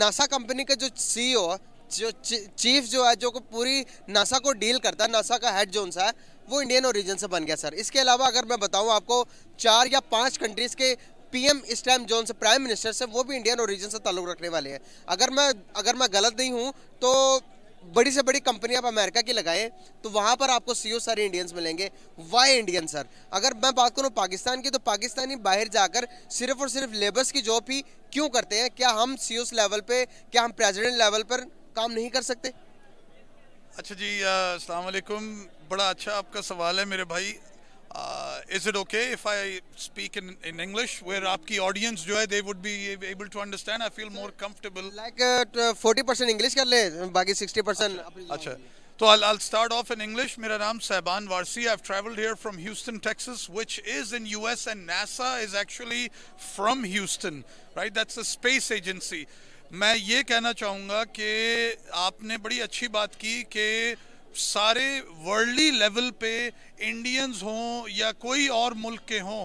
NASA company का जो CEO e जो चीफ जो है जो को पूरी नासा को डील करता है नासा का हेड सा है वो इंडियन ओरिजिन से बन गया सर इसके अलावा अगर मैं बताऊं आपको चार या पांच कंट्रीज़ के पीएम इस टाइम जोन से प्राइम मिनिस्टर से वो भी इंडियन ओरिजिन से ताल्लुक रखने वाले हैं अगर मैं अगर मैं गलत नहीं हूँ तो बड़ी से बड़ी कंपनी आप अमेरिका की लगाएं तो वहाँ पर आपको सी e सारे इंडियंस मिलेंगे वाई इंडियन सर अगर मैं बात करूँ पाकिस्तान की तो पाकिस्तानी बाहर जाकर सिर्फ और सिर्फ लेबर्स की जॉब ही क्यों करते हैं क्या हम सी लेवल e पे क्या हम प्रेजिडेंट लेवल पर काम नहीं कर सकते अच्छा जी असलकुम बड़ा अच्छा आपका सवाल है मेरे भाई Uh, is it okay if I speak in, in English where आपकी audience जो they would be able to understand I feel more comfortable like forty uh, 40% uh, English, ले बाकी सिक्सटी परसेंट अच्छा तो I'll, I'll start off in English name is सहबान Varsi. I've traveled here from Houston Texas which is in US and NASA is actually from Houston right that's the space agency मैं ये कहना चाहूँगा कि आपने बड़ी अच्छी बात की कि सारे वर्ल्डली लेवल पे इंडियंस हों या कोई और मुल्क के हों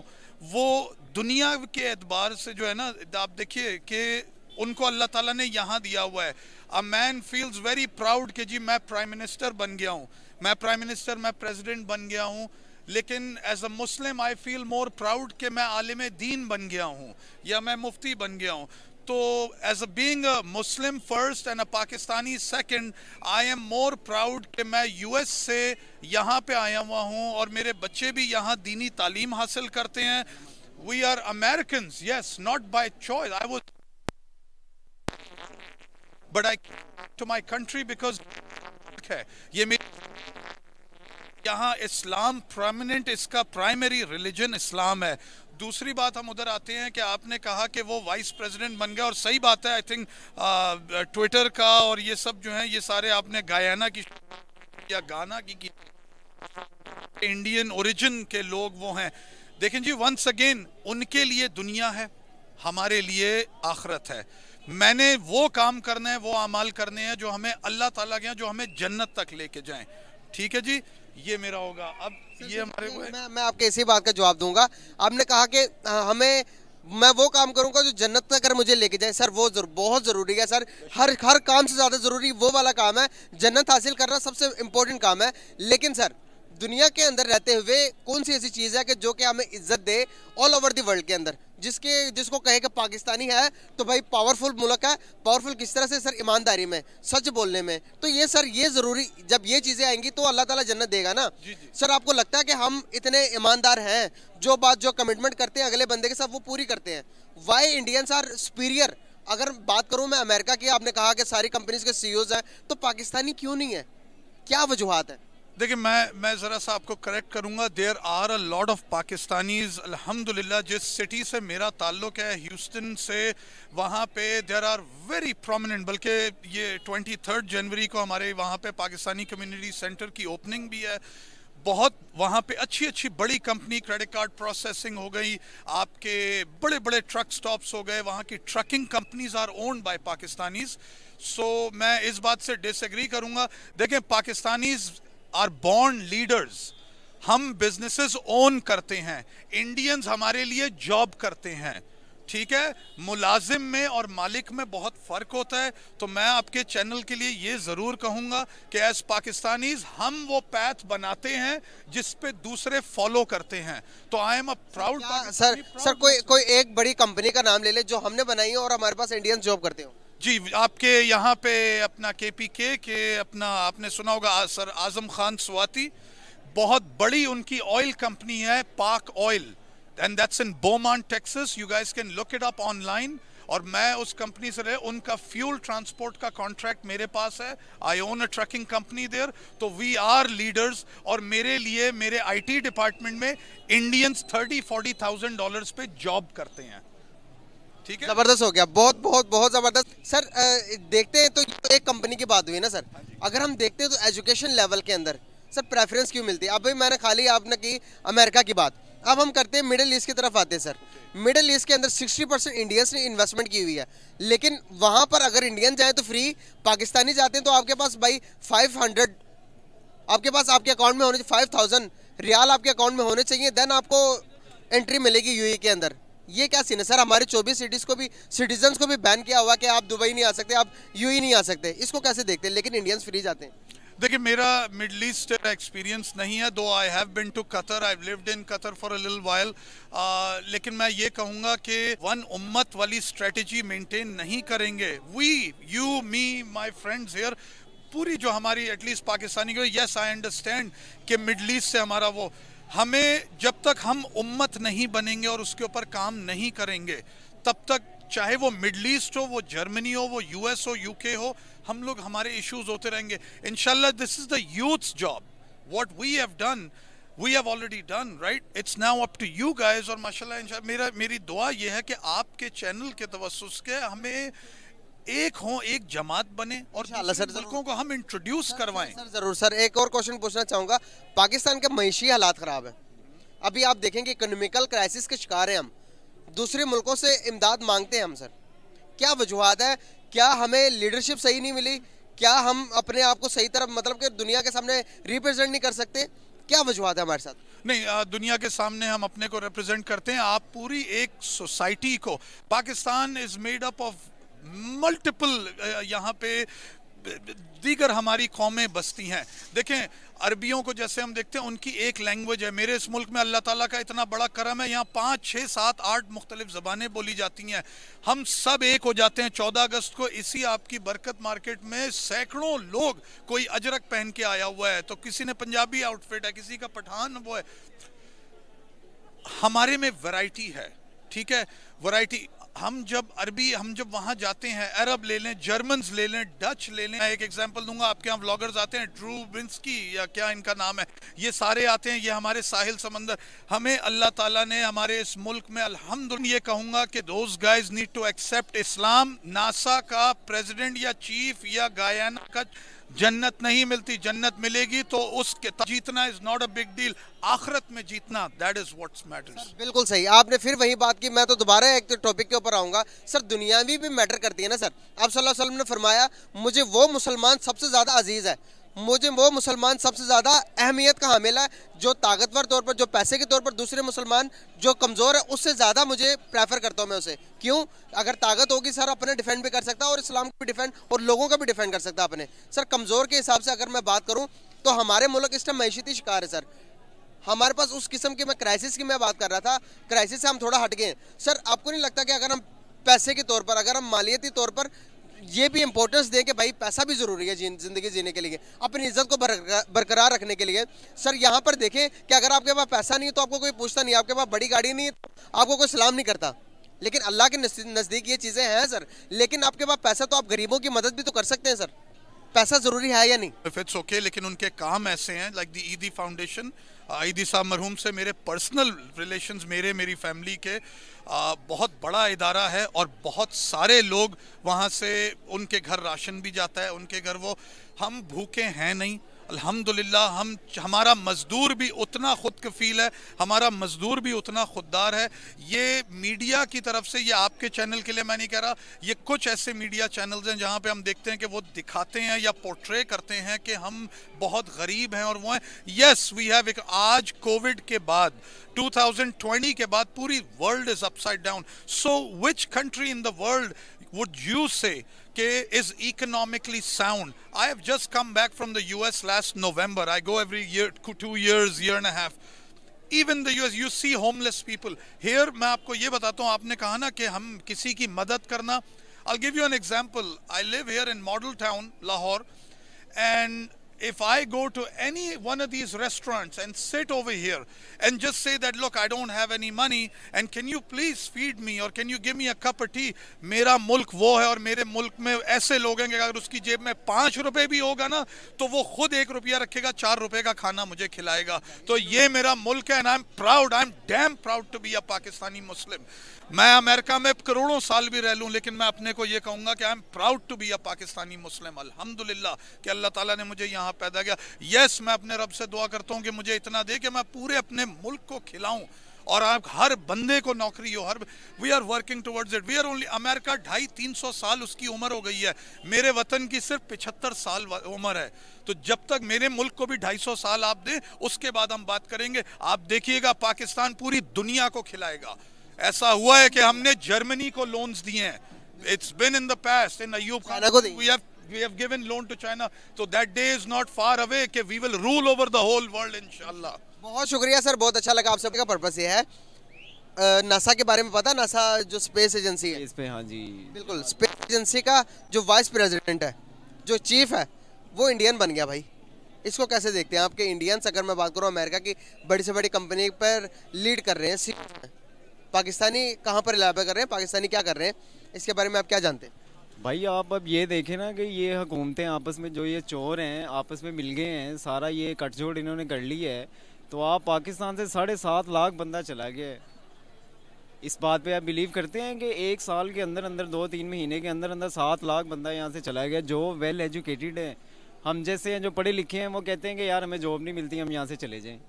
वो दुनिया के एतबार से जो है ना आप देखिए कि उनको अल्लाह ताला ने यहाँ दिया हुआ है a man feels very proud कि जी मैं प्राइम मिनिस्टर बन गया हूँ मैं प्राइम मिनिस्टर मैं प्रेसिडेंट बन गया हूँ लेकिन as a Muslim I feel more proud कि मैं आलिम दीन बन गया हूँ या मैं मुफ्ती बन गया हूँ तो as a being Muslim first and a Pakistani second I am more proud कि मैं यूएस से यहाँ पर आया हुआ हूँ और मेरे बच्चे भी यहाँ दीनी तालीम हासिल करते हैं we are American yes not by choice I वो but I to my country because है ये मेरी यहाँ इस्लाम प्रमिनेंट इसका प्राइमरी रिलीजन इस्लाम है दूसरी बात हम उधर आते हैं कि आपने कहा कि वो वाइस प्रेसिडेंट बन गए और सही बात है आई थिंक ट्विटर का और ये सब जो है ये सारे आपने गायना की या गाना की, की इंडियन ओरिजिन के लोग वो हैं देखें जी वंस अगेन उनके लिए दुनिया है हमारे लिए आखरत है मैंने वो काम करने है वो अमाल करने हैं जो हमें अल्लाह ताला के जो हमें जन्नत तक लेके जाएं ठीक है जी ये मेरा होगा अब ये हमारे को मैं मैं आपके इसी बात का जवाब दूंगा आपने कहा कि हमें मैं वो काम करूंगा जो जन्नत तक अगर मुझे लेके जाए सर वो जरूर बहुत ज़रूरी है सर हर हर काम से ज़्यादा ज़रूरी वो वाला काम है जन्नत हासिल करना सबसे इम्पोर्टेंट काम है लेकिन सर दुनिया के अंदर रहते हुए कौन सी ऐसी चीज़ है कि जो कि हमें इज्जत दे ऑल ओवर दी वर्ल्ड के अंदर जिसके जिसको कहे कि पाकिस्तानी है तो भाई पावरफुल मुल्क है पावरफुल किस तरह से सर ईमानदारी में सच बोलने में तो ये सर ये ज़रूरी जब ये चीज़ें आएंगी तो अल्लाह ताला जन्नत देगा ना जी जी। सर आपको लगता है कि हम इतने ईमानदार हैं जो बात जो कमिटमेंट करते हैं अगले बंदे के साथ वो पूरी करते हैं वाई इंडियंस आर सुपीरियर अगर बात करूँ मैं अमेरिका की आपने कहा कि सारी कंपनीज के सी e हैं तो पाकिस्तानी क्यों नहीं है क्या वजूहत है देखिए मैं मैं ज़रा सा आपको करेक्ट करूंगा there are a lot of Pakistanis अल्हम्दुलिल्लाह जिस सिटी से मेरा ताल्लुक है ह्यूस्टन से वहाँ पे देर आर वेरी प्रोमिनेंट बल्कि ये ट्वेंटी थर्ड जनवरी को हमारे वहाँ पे पाकिस्तानी कम्युनिटी सेंटर की ओपनिंग भी है बहुत वहाँ पे अच्छी अच्छी बड़ी कंपनी क्रेडिट कार्ड प्रोसेसिंग हो गई आपके बड़े बड़े ट्रक स्टॉप्स हो गए वहाँ की trucking companies are owned by Pakistanis so मैं इस बात से डिसएग्री करूँगा देखें पाकिस्तानीज आर बॉन्ड लीडर्स हम बिजनेसेस ओन करते हैं इंडियंस हमारे लिए जॉब करते हैं ठीक है मुलाजिम में और मालिक में बहुत फ़र्क होता है तो मैं आपके चैनल के लिए ये ज़रूर कहूँगा कि एज पाकिस्तानीज हम वो पैथ बनाते हैं जिस पे दूसरे फॉलो करते हैं तो I am a proud sir sir कोई कोई एक बड़ी कंपनी का नाम ले ले जो हमने बनाई हो और हमारे पास इंडियन जॉब करते हो जी आपके यहाँ पे अपना के पी के के अपना आपने सुना होगा सर आजम खान स्वाति बहुत बड़ी उनकी ऑयल कंपनी है Pak oil and that's in Beaumont Texas you guys can look it up online और मैं उस कंपनी से रहे उनका फ्यूल ट्रांसपोर्ट का कॉन्ट्रैक्ट मेरे पास है I own a trucking company there तो वी आर लीडर्स और मेरे लिए मेरे आईटी डिपार्टमेंट में Indians thirty forty thousand dollar पे जॉब करते हैं ठीक है जबरदस्त हो गया बहुत बहुत बहुत जबरदस्त सर देखते हैं तो एक कंपनी की बात हुई ना सर हाँ अगर हम देखते हैं तो एजुकेशन लेवल के अंदर सर प्रेफरेंस क्यों मिलती है अभी मैंने खाली आपने की अमेरिका की बात अब हम करते हैं मिडिल ईस्ट की तरफ आते हैं सर मिडिल ईस्ट के अंदर 60 परसेंट इंडियंस ने इन्वेस्टमेंट की हुई है लेकिन वहाँ पर अगर इंडियन जाए तो फ्री पाकिस्तानी जाते हैं तो आपके पास भाई 500 आपके पास आपके अकाउंट में होने चाहिए फाइव थाउजेंड रियाल आपके अकाउंट में होने चाहिए देन आपको एंट्री मिलेगी यू e के अंदर ये क्या सीन है सर हमारे 24 सिटीज को भी सिटीजन को भी बैन किया हुआ कि आप दुबई नहीं आ सकते आप यू नहीं आ सकते इसको कैसे देखते हैं लेकिन इंडियंस फ्री जाते हैं देखिए मेरा मिडल ईस्ट एक्सपीरियंस नहीं है though I have been to Qatar I lived in Qatar for a लिल वाइल लेकिन मैं ये कहूँगा कि वन उम्मत वाली स्ट्रेटजी मेंटेन नहीं करेंगे we you me my friends here पूरी जो हमारी at least Pakistani yes I understand कि मिडल ईस्ट से हमारा वो हमें जब तक हम उम्मत नहीं बनेंगे और उसके ऊपर काम नहीं करेंगे तब तक चाहे वो मिडल ईस्ट हो वो जर्मनी हो वो यूएस हो यूके हो हम लोग हमारे इश्यूज होते रहेंगे इनशाला this is the youths job what we have done we have already done right it's now up to you guys और माशाल्लाह मेरा मेरी दुआ यह है कि आपके चैनल के तवसुस के हमें एक हो एक जमात बने और सर मुल्कों को हम इंट्रोड्यूस करवाएं सर जरूर सर एक और क्वेश्चन पूछना चाहूंगा पाकिस्तान के मैशी हालात ख़राब है अभी आप देखेंगे इकोनॉमिकल क्राइसिस के शिकार हैं हम दूसरे मुल्कों से इमदाद मांगते हैं हम सर क्या वजूहत है क्या हमें लीडरशिप सही नहीं मिली क्या हम अपने आप को सही तरफ मतलब कि दुनिया के सामने रिप्रेजेंट नहीं कर सकते क्या वजूहत है हमारे साथ नहीं दुनिया के सामने हम अपने को रिप्रेजेंट करते हैं आप पूरी एक सोसाइटी को Pakistan is made up of multiple uh, यहाँ पे uh, दीगर हमारी कौमें बसती हैं देखें अरबियों को जैसे हम देखते हैं उनकी एक लैंग्वेज है मेरे इस मुल्क में अल्लाह ताला का इतना बड़ा करम है यहाँ पाँच छः सात आठ मुख्तलिफ ज़बानें बोली जाती हैं हम सब एक हो जाते हैं चौदह अगस्त को इसी आपकी बरकत मार्केट में सैकड़ों लोग कोई अजरक पहन के आया हुआ है तो किसी ने पंजाबी आउटफिट है किसी का पठान वो है हमारे में वैरायटी है ठीक है वैरायटी हम जब अरबी हम जब वहां जाते हैं अरब ले लें जर्मन ले लें डच ले लें मैं एक एग्जांपल दूंगा आपके यहाँ व्लॉगर्स आते हैं ड्रू बिंस्की या क्या इनका नाम है ये सारे आते हैं ये हमारे साहिल समंदर हमें अल्लाह ताला ने हमारे इस मुल्क में अलहमद ये कहूंगा कि those guys need to accept Islam NASA का प्रेजिडेंट या चीफ या गायना का जन्नत नहीं मिलती जन्नत मिलेगी तो उस जीतना is not a big deal आखरत में जीतना दैट इज व्हाट्स मैटर्स बिल्कुल सही आपने फिर वही बात की मैं तो दोबारा एक टॉपिक तो के ऊपर पर आऊँगा सर दुनिया भी भी मैटर करती है ना सर आप सल्लम ने फरमाया मुझे वो मुसलमान सबसे ज़्यादा अजीज़ है मुझे वो मुसलमान सबसे ज़्यादा अहमियत का हामिल है जो ताकतवर तौर पर जो पैसे के तौर पर दूसरे मुसलमान जो कमज़ोर है उससे ज़्यादा मुझे प्रेफर करता हूँ मैं उसे क्यों अगर ताकत होगी सर अपने डिफेंड भी कर सकता और इस्लाम को भी डिफेंड और लोगों का भी डिफेंड कर सकता अपने सर कमज़ोर के हिसाब से अगर मैं बात करूँ तो हमारे मुल्क इस टाइम मीशती शिकार है सर हमारे पास उस किस्म के मैं क्राइसिस की मैं बात कर रहा था क्राइसिस से हम थोड़ा हट गए सर आपको नहीं लगता कि अगर हम पैसे के तौर पर अगर हम मालियती तौर पर ये भी इंपॉर्टेंस दें कि भाई पैसा भी ज़रूरी है ज़िंदगी जीने के लिए अपनी इज्जत को बरकरार रखने के लिए सर यहाँ पर देखें कि अगर आपके पास पैसा नहीं है तो आपको कोई पूछता नहीं आपके पास बड़ी गाड़ी नहीं है तो आपको कोई सलाम नहीं करता लेकिन अल्लाह के नज़दीक ये चीज़ें हैं सर लेकिन आपके पास पैसा तो आप गरीबों की मदद भी तो कर सकते हैं सर पैसा जरूरी है या नहीं इफ इट्स ओके लेकिन उनके काम ऐसे हैं लाइक द ईदी फाउंडेशन ईदी साहब मरहूम से मेरे पर्सनल रिलेशंस मेरे मेरी फैमिली के आ, uh, बहुत बड़ा इदारा है और बहुत सारे लोग वहाँ से उनके घर राशन भी जाता है उनके घर वो हम भूखे हैं नहीं अल्हम्दुलिल्लाह हम हमारा मज़दूर भी उतना खुद कफील है हमारा मज़दूर भी उतना खुददार है ये मीडिया की तरफ से ये आपके चैनल के लिए मैं नहीं कह रहा ये कुछ ऐसे मीडिया चैनल्स हैं जहाँ पे हम देखते हैं कि वो दिखाते हैं या पोर्ट्रे करते हैं कि हम बहुत गरीब हैं और वो हैं यस वी हैव एक आज कोविड के बाद 2020 के बाद पूरी world is upside down so which country in the world would you say ke is economically sound? I have just come back from the US last November. I go every year, two years, year and a half. Even the US, you see homeless people. Here, I will tell you I'll give you an example. I live here in Model Town, Lahore. And if I go to any one of these restaurants and sit over here and just say that, look, I don't have any money, and can you please feed me or can you give me a cup of tea? मेरा मुल्क वो है और मेरे मुल्क में ऐसे लोग हैं कि अगर उसकी जेब में पाँच रुपए भी होगा ना तो वो खुद एक रुपया रखेगा चार रुपए का खाना मुझे खिलाएगा तो ये मेरा मुल्क है and I am proud I am damn proud to be a Pakistani Muslim मैं अमेरिका में करोड़ों साल भी रह लूँ लेकिन मैं अपने को ये कहूँगा कि I am proud to be a Pakistani Muslim अलहमदिल्ला कि अल्लाह ताला ने मुझे यहाँ यहाँ पैदा किया यस मैं अपने रब से दुआ करता हूँ कि मुझे इतना दे कि मैं पूरे अपने मुल्क को खिलाऊँ और आप हर बंदे को नौकरी हो हर we are working towards it we are only America ढाई तीन सौ साल उसकी उम्र हो गई है मेरे वतन की सिर्फ पिछहत्तर साल उम्र है तो जब तक मेरे मुल्क को भी ढाई सौ साल आप दें उसके बाद हम बात करेंगे आप देखिएगा पाकिस्तान पूरी दुनिया को खिलाएगा ऐसा हुआ है कि हमने जर्मनी को लोन्स दिए हैं it's been in the past in Ayub Khan we have we have given loan to China. So that day is not far away. कि we will rule over the whole world inshallah. बहुत शुक्रिया sir बहुत अच्छा लगा आप सबका पर्पस ये है नासा के बारे में पता नासा जो स्पेस एजेंसी है इसमें हाँ जी बिल्कुल स्पेस एजेंसी का जो वाइस प्रेसिडेंट है जो चीफ है वो इंडियन बन गया भाई इसको कैसे देखते हैं आपके इंडियंस अगर मैं बात करूँ अमेरिका की बड़ी से बड़ी कंपनी पर लीड कर रहे हैं पाकिस्तानी कहाँ पर इलाबा कर रहे हैं पाकिस्तानी क्या कर रहे हैं इसके बारे में आप क्या जानते हैं भाई आप अब ये देखें ना कि ये हुकूमतें आपस में जो ये चोर हैं आपस में मिल गए हैं सारा ये कटजोड़ इन्होंने कर ली है तो आप पाकिस्तान से साढ़े सात लाख बंदा चला गया है इस बात पे आप बिलीव करते हैं कि एक साल के अंदर अंदर दो तीन महीने के अंदर अंदर सात लाख बंदा यहाँ से चला गया जो वेल एजुकेटेड है हम जैसे हैं जो पढ़े लिखे हैं वो कहते हैं कि यार हमें जॉब नहीं मिलती हम यहाँ से चले जाएँ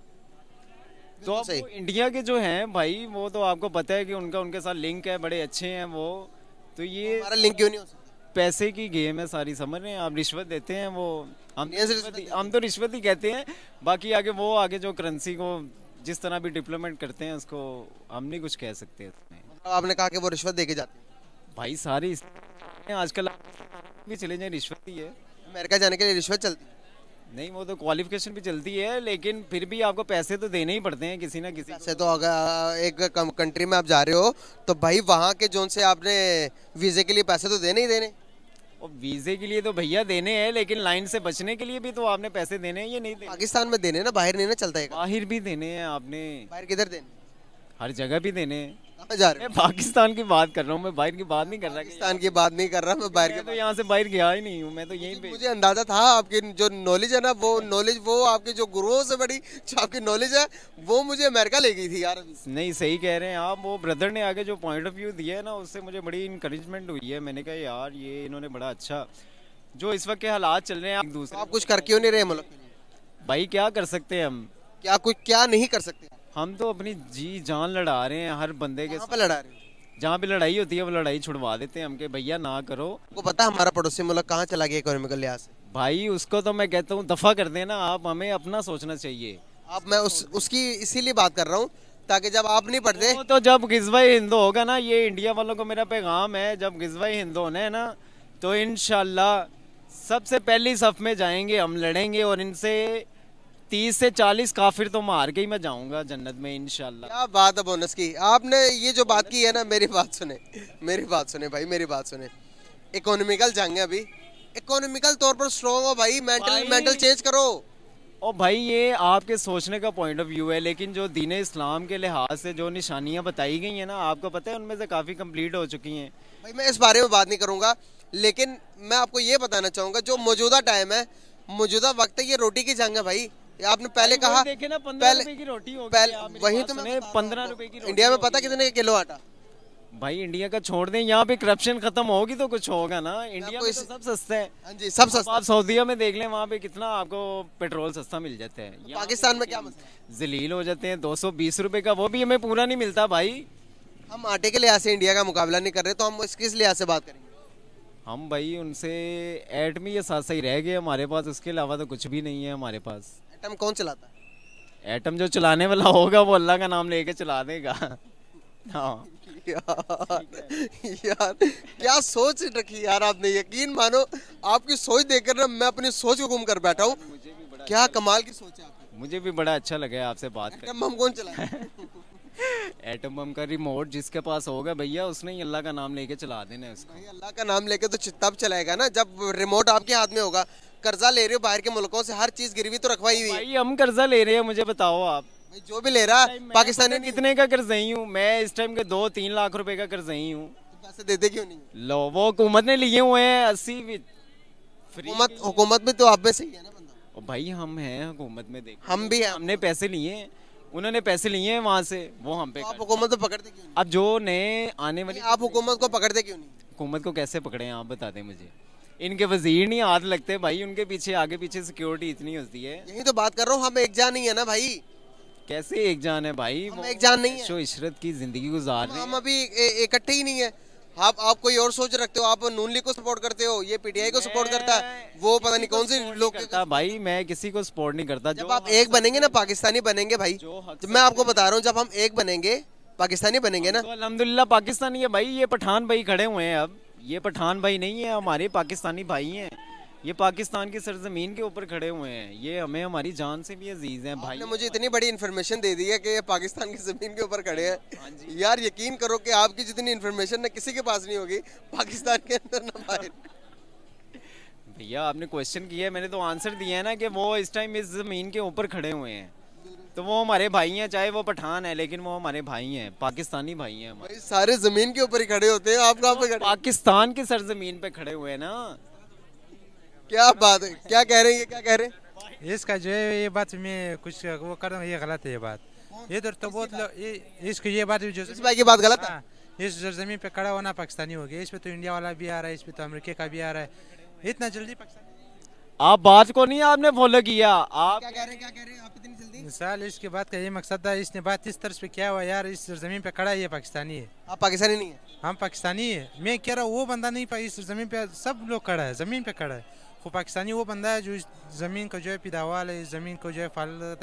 तो आप इंडिया के जो हैं भाई वो तो आपको पता है कि उनका उनके साथ लिंक है बड़े अच्छे हैं वो तो ये हमारा लिंक क्यों नहीं हो सकता पैसे की गेम है सारी समझ रहे हैं आप रिश्वत देते हैं वो हम हम तो रिश्वत ही कहते हैं बाकी आगे वो आगे जो करेंसी को जिस तरह भी डिप्लोमेट करते हैं उसको हम नहीं कुछ कह सकते मतलब आपने कहा कि वो रिश्वत दे के जाते हैं भाई सारी आजकल भी चले जाए रिश्वत ही है अमेरिका जाने के लिए रिश्वत चलती है नहीं वो तो क्वालिफिकेशन भी चलती है लेकिन फिर भी आपको पैसे तो देने ही पड़ते हैं किसी ना किसी से तो अगर एक कंट्री में आप जा रहे हो तो भाई वहाँ के जोन से आपने वीज़े के लिए पैसे तो देने ही देने और वीज़े के लिए तो भैया देने हैं लेकिन लाइन से बचने के लिए भी तो आपने पैसे देने हैं ये नहीं देने पाकिस्तान में देने ना बाहर नहीं ना चलता है बाहर भी देने हैं आपने बाहर किधर देने हर जगह भी देने हैं जा रहे पाकिस्तान की बात कर रहा हूँ मैं बाहर की बात नहीं कर रहा पाकिस्तान की बात नहीं कर रहा मैं बाहर तो यहाँ से बाहर गया ही नहीं हूँ मैं तो यही मुझे अंदाजा था आपकी जो नॉलेज है ना वो नॉलेज वो आपके जो गुरुओं से बड़ी जो आपकी नॉलेज है वो मुझे अमेरिका ले गई थी यार नहीं सही कह रहे हैं आप वो ब्रदर ने आगे जो पॉइंट ऑफ व्यू दिया है ना उससे मुझे बड़ी इंकरेजमेंट हुई है मैंने कहा यार ये इन्होंने बड़ा अच्छा जो इस वक्त के हालात चल रहे हैं आप दूसरे आप कुछ कर क्यों नहीं रहे मुल्क भाई क्या कर सकते हैं हम क्या कुछ क्या नहीं कर सकते हम तो अपनी जी जान लड़ा रहे हैं हर बंदे के साथ लड़ा रहे जहाँ भी लड़ाई होती है वो लड़ाई छुड़वा देते हैं हम के भैया ना करो आपको पता हमारा पड़ोसी मुल्क कहाँ चला गया इकोनॉमिकल लिहाज से भाई उसको तो मैं कहता हूँ दफा कर देना आप हमें अपना सोचना चाहिए आप मैं उस उसकी इसीलिए बात कर रहा हूँ ताकि जब आप नहीं पढ़ते तो जब गिजवा हिंद होगा ना ये इंडिया वालों को मेरा पैगाम है जब गिजवा हिंद होना है ना तो इन सबसे पहली सफ में जाएंगे हम लड़ेंगे और इनसे तीस से चालीस काफिर तो मार के ही मैं जाऊंगा जन्नत में इनशाला क्या बात है बोनस की आपने ये जो बात की है ना मेरी बात सुने मेरी बात सुने भाई मेरी बात सुने इकोनॉमिकल जाएंगे अभी इकोनॉमिकल तौर पर स्ट्रॉन्ग हो भाई मेंटल मेंटल चेंज करो और भाई ये आपके सोचने का पॉइंट ऑफ व्यू है लेकिन जो दीन इस्लाम के लिहाज से जो निशानियाँ बताई गई हैं ना आपको पता है उनमें से काफ़ी कंप्लीट हो चुकी हैं भाई मैं इस बारे में बात नहीं करूँगा लेकिन मैं आपको ये बताना चाहूँगा जो मौजूदा टाइम है मौजूदा वक्त है ये रोटी की जंग है भाई आपने पहले कहा देखे ना पंद्रह की रोटी होगी वही तो मैंने पंद्रह रुपए की तो इंडिया में पता कितने किलो आटा भाई इंडिया का छोड़ दें यहाँ पे करप्शन खत्म होगी तो कुछ होगा ना इंडिया में तो सब सस्ते हैं हाँ जी सब सस्ते आप सऊदीया में देख लें वहाँ पे कितना आपको पेट्रोल सस्ता मिल जाता है तो पाकिस्तान में क्या जलील हो जाते हैं दो सौ रुपए का वो भी हमें पूरा नहीं मिलता भाई हम आटे के लिहाज से इंडिया का मुकाबला नहीं कर रहे तो हम किस लिहाज से बात करेंगे हम भाई उनसे एटमी या साथ सही रह गए हमारे पास उसके अलावा तो कुछ भी नहीं है हमारे पास एटम कौन चलाता है एटम जो चलाने वाला होगा वो अल्लाह का नाम लेके चला देगा हाँ। यार, यार क्या सोच रखी यार आपने यकीन मानो आपकी सोच देखकर ना मैं अपनी सोच को घूम कर बैठा हूँ क्या अच्छा कमाल की सोच है आपकी मुझे भी बड़ा अच्छा लगा आपसे बात एटम बम कौन चला एटम बम का रिमोट जिसके पास होगा भैया उसने ही अल्लाह का नाम लेके चला देना है उसको अल्लाह का नाम लेके तो चित्ता चलाएगा ना जब रिमोट आपके हाथ में होगा कर्जा ले रहे हो बाहर के मुल्कों से हर चीज गिरवी तो रखवाई हुई भाई हम कर्जा ले रहे हैं मुझे बताओ आप भाई जो भी ले रहा है पाकिस्तानी कितने का कर्ज नहीं हूँ मैं इस टाइम के दो तीन लाख रुपए का कर्ज नहीं हूँ तो पैसे देते क्यों नहीं लो वो हुकूमत ने लिए हुए हैं अस्सी भी हुकूमत हुकूमत भी तो आप में सही है ना बंदा भाई हम हैं हुकूमत में देख हम भी हमने पैसे लिए हैं उन्होंने पैसे लिए हैं वहाँ से वो हम पे तो आप हुकूमत को पकड़ते क्यों अब जो नए आने वाले आप हुकूमत को पकड़ते क्यों नहीं हुकूमत को कैसे पकड़े हैं आप बता दें मुझे इनके वजीर नहीं हाथ लगते भाई उनके पीछे आगे पीछे सिक्योरिटी इतनी होती है यही तो बात कर रहा हूँ हम एक जान ही है ना भाई कैसे एक जान है भाई हम एक जान नहीं है इशरत की जिंदगी गुजार रहे हम अभी इकट्ठे ही नहीं है आप आप कोई और सोच रखते हो आप नून लीग को सपोर्ट करते हो ये पीटीआई को सपोर्ट करता है वो पता नहीं कौन से लोग करता भाई मैं किसी को सपोर्ट नहीं करता जब आप एक बनेंगे ना पाकिस्तानी बनेंगे भाई तो मैं आपको बता रहा हूँ जब हम एक बनेंगे पाकिस्तानी बनेंगे ना तो अलहमदुल्ला पाकिस्तानी है भाई ये पठान भाई खड़े हुए हैं अब ये पठान भाई नहीं है हमारे पाकिस्तानी भाई हैं ये पाकिस्तान की सरजमीन के ऊपर खड़े हुए हैं ये हमें हमारी जान से भी अजीज हैं भाई ने मुझे इतनी बड़ी इन्फॉर्मेशन दे दी है कि ये पाकिस्तान की जमीन के ऊपर खड़े हैं हाँ यार यकीन करो कि आपकी जितनी इन्फॉर्मेशन ना किसी के पास नहीं होगी पाकिस्तान के अंदर ना बाहर भैया आपने क्वेश्चन किया है मैंने तो आंसर दिया है ना कि वो इस टाइम इस ज़मीन के ऊपर खड़े हुए हैं तो वो हमारे भाई हैं चाहे वो पठान है लेकिन वो हमारे भाई हैं पाकिस्तानी भाई हैं हमारे सारे जमीन के ऊपर ही खड़े होते हैं आप कहाँ पे खड़े पाकिस्तान के सर जमीन पे खड़े हुए हैं ना क्या बात है क्या कह रहे हैं क्या कह रहे हैं इसका जो है ये बात मैं कुछ वो कर रहा हूँ ये गलत है ये बात ये तो, तो बहुत इसको ये बात जो इस भाई की बात गलत है हाँ, इस जमीन पे खड़ा होना पाकिस्तानी हो गया इस पे तो इंडिया वाला भी आ रहा है इस पे तो अमरीके का भी आ रहा है इतना जल्दी पाकिस्तान आप बात को नहीं आपने फॉलो किया आप क्या कह रहे क्या कह रहे आप इतनी जल्दी मिसाल इसके बाद का ये मकसद था इसने बात इस तरह से क्या हुआ यार इस जमीन पे खड़ा है ये पाकिस्तानी है आप पाकिस्तानी नहीं है हम पाकिस्तानी है मैं कह रहा हूँ वो बंदा नहीं पाई इस जमीन पे सब लोग खड़ा है जमीन पे खड़ा है वो पाकिस्तानी वो बंदा है जो इस जमीन का जो है पिदावाल है इस जमीन को जो है फाल